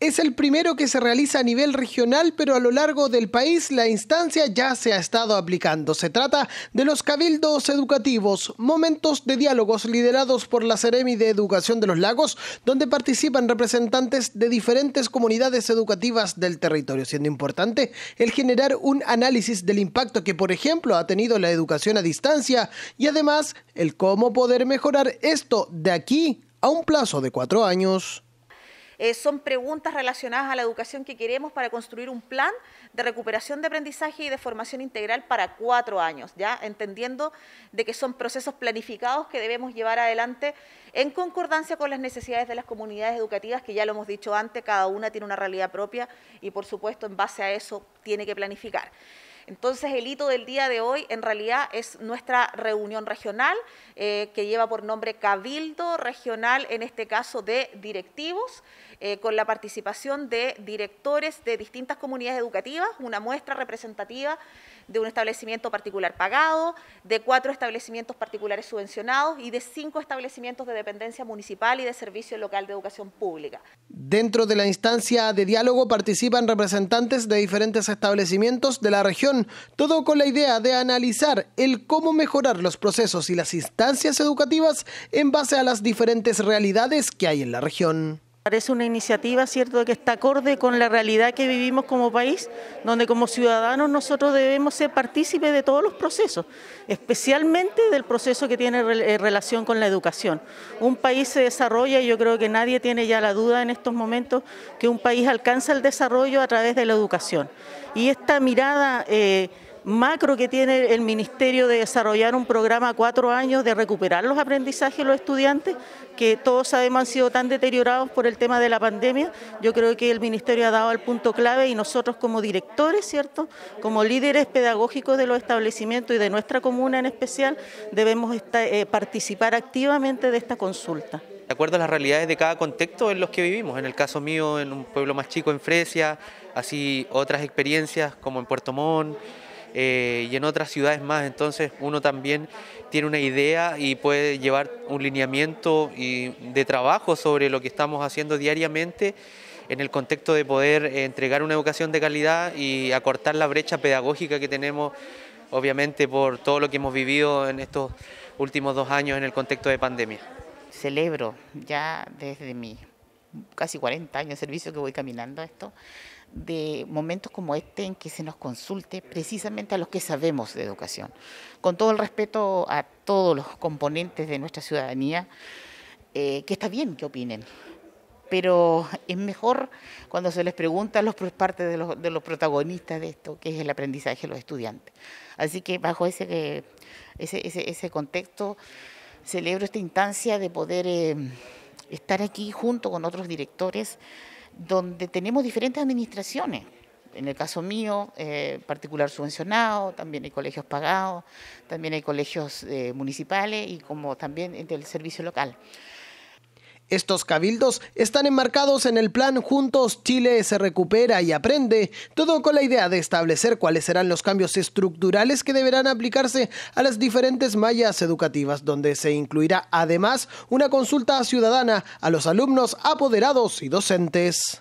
Es el primero que se realiza a nivel regional, pero a lo largo del país la instancia ya se ha estado aplicando. Se trata de los cabildos educativos, momentos de diálogos liderados por la Seremi de Educación de los Lagos, donde participan representantes de diferentes comunidades educativas del territorio, siendo importante el generar un análisis del impacto que, por ejemplo, ha tenido la educación a distancia y además el cómo poder mejorar esto de aquí a un plazo de cuatro años. Eh, son preguntas relacionadas a la educación que queremos para construir un plan de recuperación de aprendizaje y de formación integral para cuatro años, ya entendiendo de que son procesos planificados que debemos llevar adelante en concordancia con las necesidades de las comunidades educativas, que ya lo hemos dicho antes, cada una tiene una realidad propia y por supuesto en base a eso tiene que planificar. Entonces el hito del día de hoy en realidad es nuestra reunión regional eh, que lleva por nombre Cabildo Regional, en este caso de directivos, eh, con la participación de directores de distintas comunidades educativas, una muestra representativa de un establecimiento particular pagado, de cuatro establecimientos particulares subvencionados y de cinco establecimientos de dependencia municipal y de servicio local de educación pública. Dentro de la instancia de diálogo participan representantes de diferentes establecimientos de la región todo con la idea de analizar el cómo mejorar los procesos y las instancias educativas en base a las diferentes realidades que hay en la región. Parece una iniciativa, ¿cierto?, que está acorde con la realidad que vivimos como país, donde como ciudadanos nosotros debemos ser partícipes de todos los procesos, especialmente del proceso que tiene eh, relación con la educación. Un país se desarrolla, y yo creo que nadie tiene ya la duda en estos momentos, que un país alcanza el desarrollo a través de la educación. Y esta mirada... Eh, macro que tiene el Ministerio de desarrollar un programa cuatro años de recuperar los aprendizajes de los estudiantes, que todos sabemos han sido tan deteriorados por el tema de la pandemia. Yo creo que el Ministerio ha dado el punto clave y nosotros como directores, ¿cierto? Como líderes pedagógicos de los establecimientos y de nuestra comuna en especial, debemos eh, participar activamente de esta consulta de acuerdo a las realidades de cada contexto en los que vivimos. En el caso mío, en un pueblo más chico, en Fresia, así otras experiencias como en Puerto Montt, eh, y en otras ciudades más. Entonces uno también tiene una idea y puede llevar un lineamiento de trabajo sobre lo que estamos haciendo diariamente en el contexto de poder eh, entregar una educación de calidad y acortar la brecha pedagógica que tenemos, obviamente, por todo lo que hemos vivido en estos últimos dos años en el contexto de pandemia. Celebro ya desde mí casi 40 años de servicio que voy caminando a esto, de momentos como este en que se nos consulte precisamente a los que sabemos de educación. Con todo el respeto a todos los componentes de nuestra ciudadanía, eh, que está bien que opinen, pero es mejor cuando se les pregunta a los parte de los, protagonistas de esto, que es el aprendizaje de los estudiantes. Así que bajo ese, eh, ese, contexto celebro esta instancia de poder... Eh, estar aquí junto con otros directores donde tenemos diferentes administraciones. En el caso mío, eh, particular subvencionado, también hay colegios pagados, también hay colegios eh, municipales y como también el servicio local. Estos cabildos están enmarcados en el plan Juntos Chile se recupera y aprende, todo con la idea de establecer cuáles serán los cambios estructurales que deberán aplicarse a las diferentes mallas educativas, donde se incluirá además una consulta ciudadana a los alumnos apoderados y docentes.